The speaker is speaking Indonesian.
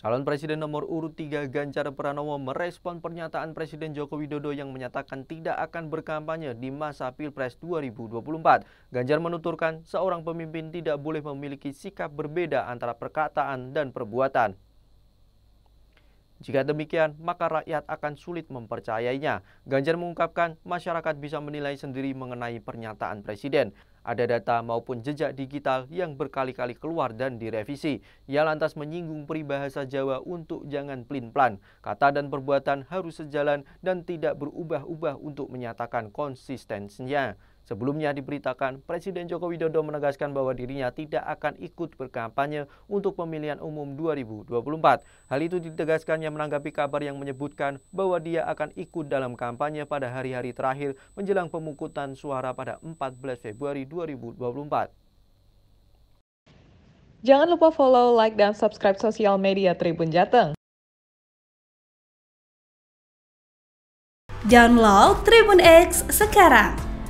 Calon Presiden nomor urut 3 Ganjar Pranowo merespon pernyataan Presiden Joko Widodo yang menyatakan tidak akan berkampanye di masa Pilpres 2024. Ganjar menuturkan seorang pemimpin tidak boleh memiliki sikap berbeda antara perkataan dan perbuatan. Jika demikian, maka rakyat akan sulit mempercayainya. Ganjar mengungkapkan masyarakat bisa menilai sendiri mengenai pernyataan Presiden. Ada data maupun jejak digital yang berkali-kali keluar dan direvisi. Ia lantas menyinggung peribahasa Jawa untuk jangan plin-plan. Kata dan perbuatan harus sejalan dan tidak berubah-ubah untuk menyatakan konsistensinya. Sebelumnya diberitakan, Presiden Joko Widodo menegaskan bahwa dirinya tidak akan ikut berkampanye untuk pemilihan umum 2024. Hal itu ditegaskannya menanggapi kabar yang menyebutkan bahwa dia akan ikut dalam kampanye pada hari-hari terakhir menjelang pemungutan suara pada 14 Februari 2024. Jangan lupa follow, like, dan subscribe sosial media Tribun Jateng. Download Tribun X sekarang